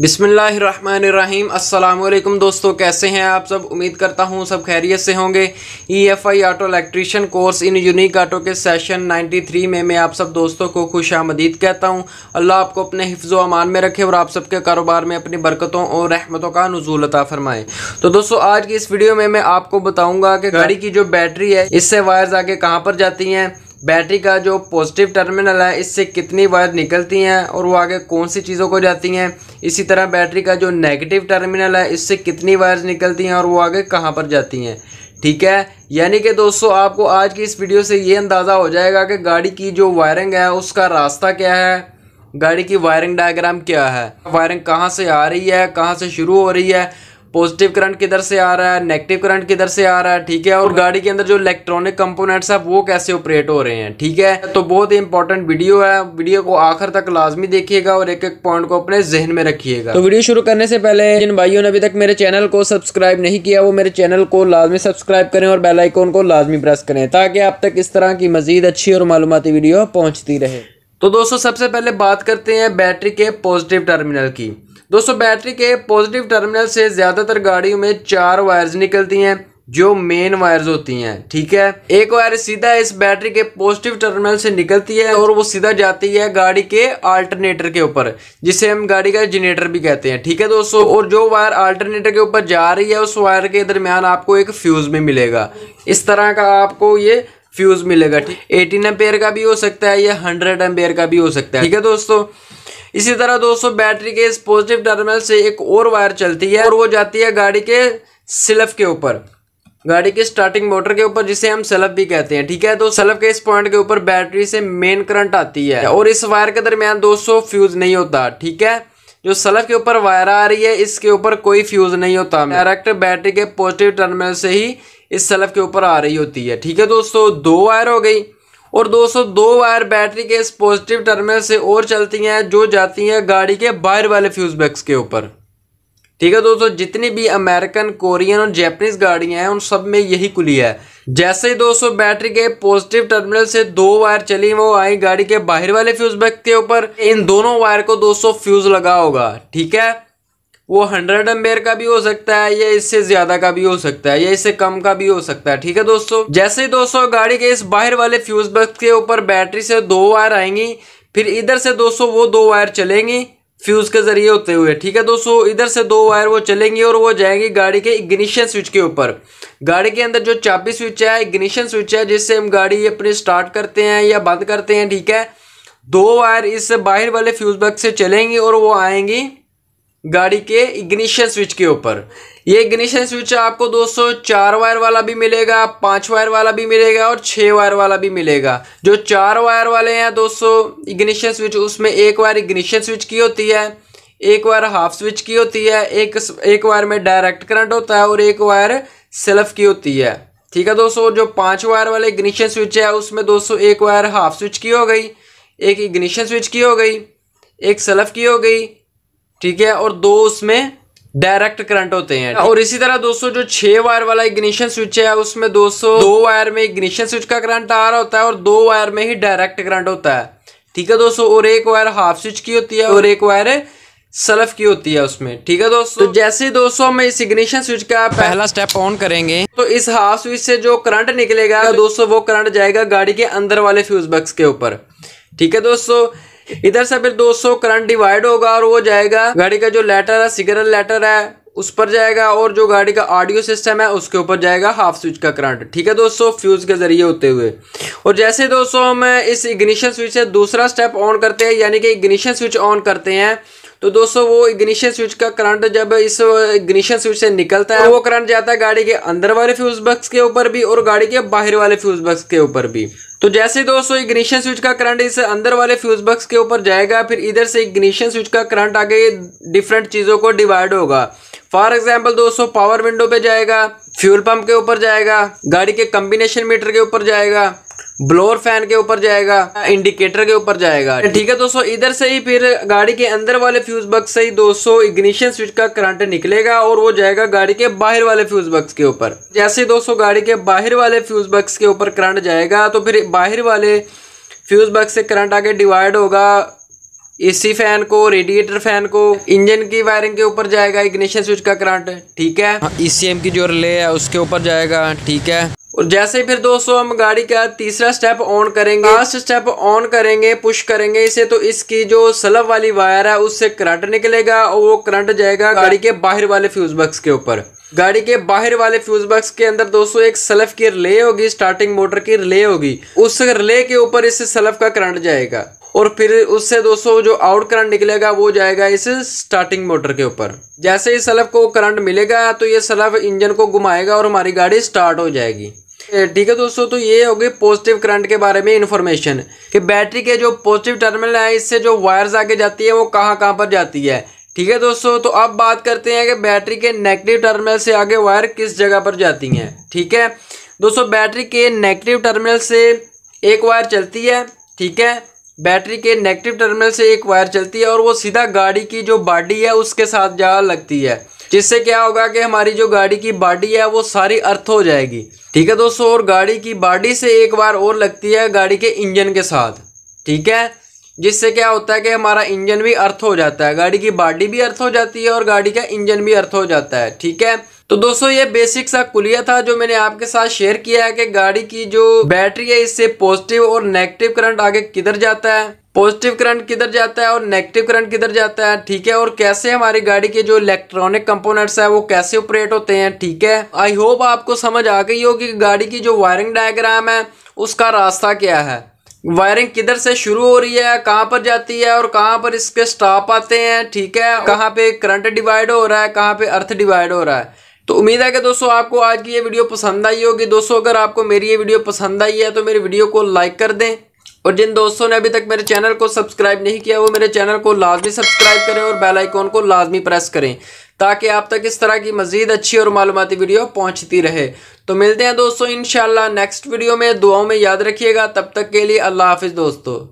बिसमीम् अल्लाम दोस्तों कैसे हैं आप सब उम्मीद करता हूं सब खैरियत से होंगे E F I auto electrician course in unique auto के सेशन 93 में मैं आप सब दोस्तों को खुश आमदीद कहता हूं अल्लाह आपको अपने हिफ्ज़ अमान में रखे और आप सबके कारोबार में अपनी बरकतों और रहमतों का नज़ूलता अता फरमाएँ तो दोस्तों आज की इस वीडियो में मैं आपको बताऊँगा कि हाँ। गाड़ी की जो बैटरी है इससे वायर्स आगे कहाँ पर जाती हैं बैटरी का जो पॉजिटिव टर्मिनल है इससे कितनी वायर निकलती हैं और वो आगे कौन सी चीज़ों को जाती हैं इसी तरह बैटरी का जो नेगेटिव टर्मिनल है इससे कितनी वायर्स निकलती हैं और वो आगे कहाँ पर जाती हैं ठीक है यानी कि दोस्तों आपको आज की इस वीडियो से ये अंदाज़ा हो जाएगा कि गाड़ी की जो वायरिंग है उसका रास्ता क्या है गाड़ी की वायरिंग डायग्राम क्या है वायरिंग कहाँ से आ रही है कहाँ से शुरू हो रही है पॉजिटिव करंट किधर से आ रहा है नेगेटिव करंट किधर से आ रहा है ठीक है और गाड़ी के अंदर जो इलेक्ट्रॉनिक कंपोनेंट्स है वो कैसे ऑपरेट हो रहे हैं ठीक है तो बहुत ही इंपॉर्टेंट वीडियो है वीडियो को आखिर तक लाजमी देखिएगा और एक एक पॉइंट को अपने जहन में रखिएगा तो वीडियो शुरू करने से पहले जिन भाइयों ने अभी तक मेरे चैनल को सब्सक्राइब नहीं किया वो मेरे चैनल को लाजमी सब्सक्राइब करें और बेलाइकॉन को लाजमी प्रेस करें ताकि आप तक इस तरह की मजीद अच्छी और मालूमती वीडियो पहुंचती रहे तो दोस्तों सबसे पहले बात करते हैं बैटरी के पॉजिटिव टर्मिनल की दोस्तों बैटरी के पॉजिटिव टर्मिनल से ज़्यादातर गाड़ियों में चार वायर्स निकलती हैं जो मेन वायर्स होती हैं ठीक है एक वायर सीधा इस बैटरी के पॉजिटिव टर्मिनल से निकलती है और वो सीधा जाती है गाड़ी के अल्टरनेटर के ऊपर जिसे हम गाड़ी का जनरेटर भी कहते हैं ठीक है दोस्तों और जो वायर अल्टरनेटर के ऊपर जा रही है उस वायर के दरमियान आपको एक फ्यूज भी मिलेगा इस तरह का आपको ये फ्यूज मिलेगा ठीक एटीन एम्पेयर का भी हो सकता है या हंड्रेड एम्पेयर का भी हो सकता है ठीक है दोस्तों इसी तरह दोस्तों बैटरी के इस पॉजिटिव टर्मिनल से एक और वायर चलती है और वो जाती है गाड़ी के सिलफ के ऊपर गाड़ी के स्टार्टिंग मोटर के ऊपर जिसे हम सलफ भी कहते हैं ठीक है तो सलफ के इस पॉइंट के ऊपर बैटरी से मेन करंट आती है और इस वायर के दरमियान दोस्तों फ्यूज नहीं होता ठीक है जो सलफ के ऊपर वायर आ रही है इसके ऊपर कोई फ्यूज नहीं होता डायरेक्ट बैटरी के पॉजिटिव टर्मिनल से ही इस सलफ के ऊपर आ रही होती है ठीक है दोस्तों दो वायर हो गई और दोस्तों दो वायर बैटरी के इस पॉजिटिव टर्मिनल से और चलती हैं जो जाती हैं गाड़ी के बाहर वाले फ्यूज के ऊपर ठीक है दोस्तों जितनी भी अमेरिकन कोरियन और जैपनीज गाड़ियां हैं उन सब में यही कुली है जैसे ही दोस्तों बैटरी के पॉजिटिव टर्मिनल से दो वायर चली वो आई गाड़ी के बाहर वाले फ्यूज बैग के ऊपर इन दोनों वायर को दोस्तों फ्यूज लगा होगा ठीक है वो हंड्रेड एम्बेयर का भी हो सकता है या इससे ज्यादा का भी हो सकता है या इससे कम का भी हो सकता है ठीक है दोस्तों जैसे ही दोस्तों गाड़ी के इस बाहर वाले फ्यूज बक्स के ऊपर बैटरी से दो वायर आएंगी फिर इधर से दोस्तों वो दो वायर चलेंगी फ्यूज के जरिए होते हुए ठीक है दोस्तों इधर से दो वायर वो चलेंगी और वो जाएंगी गाड़ी के इग्निशन स्विच के ऊपर गाड़ी के अंदर जो चाबी स्विच है इग्निशन स्विच है जिससे हम गाड़ी अपनी स्टार्ट करते हैं या बंद करते हैं ठीक है दो वायर इस बाहर वाले फ्यूज बक्स से चलेंगी और वो आएंगी गाड़ी के इग्निशन स्विच के ऊपर ये इग्निशन स्विच आपको दोस्तों चार वायर वाला भी मिलेगा पांच वायर वाला भी मिलेगा और छः वायर वाला भी मिलेगा जो चार वायर वाले हैं दोस्तों इग्निशन स्विच उसमें एक वायर इग्निशन स्विच की होती है एक वायर हाफ स्विच की होती है एक एक वायर में डायरेक्ट करंट होता है और एक वायर सेल्फ की होती है ठीक है दोस्तों जो पांच वायर वाले इग्निशन स्विच है उसमें दोस्तों एक वायर हाफ स्विच की हो गई एक इग्निशन स्विच की हो गई एक सेल्फ की हो गई ठीक है और दो उसमें डायरेक्ट करंट होते हैं और इसी तरह दोस्तों जो छह वायर वाला इग्निशन स्विच है उसमें दोस्तों दो वायर में इग्निशन स्विच का करंट आ रहा होता है और दो वायर में ही डायरेक्ट करंट होता है ठीक है दोस्तों और एक वायर हाफ स्विच की होती है और एक वायर सलफ की होती है उसमें ठीक है दोस्तों तो जैसे दोस्तों हम इस इग्निशन स्विच का पहला स्टेप ऑन करेंगे तो इस हाफ स्विच से जो करंट निकलेगा तो दोस्तों वो करंट जाएगा गाड़ी के अंदर वाले फ्यूज बक्स के ऊपर ठीक है दोस्तों इधर से फिर 200 करंट डिवाइड होगा और वो जाएगा गाड़ी का जो लेटर है सिग्नल लेटर है उस पर जाएगा और जो गाड़ी का ऑडियो सिस्टम है उसके ऊपर जाएगा हाफ स्विच का करंट ठीक है दोस्तों फ्यूज के जरिए होते हुए और जैसे दोस्तों हम इस इग्निशन स्विच से दूसरा स्टेप ऑन करते हैं यानी कि इग्निशन स्विच ऑन करते हैं तो दोस्तों वो इग्निशन स्विच का करंट जब इस इग्निशन स्विच से निकलता है वो करंट जाता है गाड़ी के अंदर वाले फ्यूज बक्स के ऊपर भी और गाड़ी के बाहर वाले फ्यूज बक्स के ऊपर भी तो जैसे दोस्तों इग्निशन स्विच का करंट इस अंदर वाले फ्यूज बक्स के ऊपर जाएगा फिर इधर से इग्निशन स्विच का करंट आगे डिफरेंट चीज़ों को डिवाइड होगा फॉर एग्जाम्पल दोस्तों पावर विंडो पे जाएगा फ्यूल पंप के ऊपर जाएगा गाड़ी के कम्बिनेशन मीटर के ऊपर जाएगा ब्लोअर फैन के ऊपर जाएगा इंडिकेटर के ऊपर जाएगा ठीक है दोस्तों इधर से ही फिर गाड़ी के अंदर वाले फ्यूज बक्स से ही दोस्तों इग्निशन स्विच का करंट निकलेगा और वो जाएगा गाड़ी के बाहर वाले फ्यूज बक्स के ऊपर जैसे दोस्तों गाड़ी के बाहर वाले फ्यूज बक्स के ऊपर करंट जाएगा तो फिर बाहर वाले फ्यूज बक्स से करंट आगे डिवाइड होगा एसी फैन को रेडिएटर फैन को इंजन की वायरिंग के ऊपर जाएगा इग्निशन स्विच का करंट ठीक है ईसीएम हाँ, e की जो रिले है उसके ऊपर जाएगा ठीक है और जैसे ही फिर दोस्तों हम गाड़ी का तीसरा स्टेप ऑन करेंगे लास्ट स्टेप ऑन करेंगे पुश करेंगे इसे तो इसकी जो सलब वाली वायर है उससे करंट निकलेगा और वो करंट जाएगा गाड़ी के बाहर वाले फ्यूज बक्स के ऊपर गाड़ी के बाहर वाले फ्यूज बक्स के अंदर दोस्तों एक सलफ की रिले होगी स्टार्टिंग मोटर की रिले होगी उस रिले के ऊपर इस सलफ का करंट जाएगा और फिर उससे दोस्तों जो आउट करंट निकलेगा वो जाएगा इस स्टार्टिंग मोटर के ऊपर जैसे ही सलफ को करंट मिलेगा तो ये सलफ इंजन को घुमाएगा और हमारी गाड़ी स्टार्ट हो जाएगी ठीक है दोस्तों तो ये होगी पॉजिटिव करंट के बारे में इन्फॉर्मेशन कि बैटरी के जो पॉजिटिव टर्मिनल है इससे जो वायर्स आगे जाती है वो कहाँ कहाँ पर जाती है ठीक है दोस्तों तो अब बात करते हैं कि बैटरी के नेगेटिव टर्मिनल से आगे वायर किस जगह पर जाती हैं ठीक है दोस्तों बैटरी के नेगेटिव टर्मिनल से एक वायर चलती है ठीक है बैटरी के नेगेटिव टर्मिनल से एक वायर चलती है और वो सीधा गाड़ी की जो बॉडी है उसके साथ जा लगती है जिससे क्या होगा कि हमारी जो गाड़ी की बॉडी है वो सारी अर्थ हो जाएगी ठीक है दोस्तों और गाड़ी की बॉडी से एक बार और लगती है गाड़ी के इंजन के साथ ठीक है जिससे क्या होता है कि हमारा इंजन भी अर्थ हो जाता है गाड़ी की बॉडी भी अर्थ हो जाती है और गाड़ी का इंजन भी अर्थ हो जाता है ठीक है तो दोस्तों ये बेसिक सा कुलिया था जो मैंने आपके साथ शेयर किया है कि गाड़ी की जो बैटरी है इससे पॉजिटिव और नेगेटिव करंट आगे किधर जाता है पॉजिटिव करंट किधर जाता है और नेगेटिव करंट किधर जाता है ठीक है और कैसे हमारी गाड़ी के जो इलेक्ट्रॉनिक कंपोनेंट्स है वो कैसे ऑपरेट होते हैं ठीक है आई होप आपको समझ आ गई होगी कि गाड़ी की जो वायरिंग डायग्राम है उसका रास्ता क्या है वायरिंग किधर से शुरू हो रही है कहाँ पर जाती है और कहाँ पर इसके स्टॉप आते हैं ठीक है कहाँ पे करंट डिवाइड हो रहा है कहाँ पे अर्थ डिवाइड हो रहा है तो उम्मीद है कि दोस्तों आपको आज की ये वीडियो पसंद आई होगी दोस्तों अगर आपको मेरी ये वीडियो पसंद आई है तो मेरी वीडियो को लाइक कर दें और जिन दोस्तों ने अभी तक मेरे चैनल को सब्सक्राइब नहीं किया वो मेरे चैनल को लाजमी सब्सक्राइब करें और बेल आइकॉन को लाजमी प्रेस करें ताकि आप तक इस तरह की मजीद अच्छी और मालूमती वीडियो पहुंचती रहे तो मिलते हैं दोस्तों इन नेक्स्ट वीडियो में दुआओं में याद रखिएगा तब तक के लिए अल्लाह हाफिज़ दोस्तों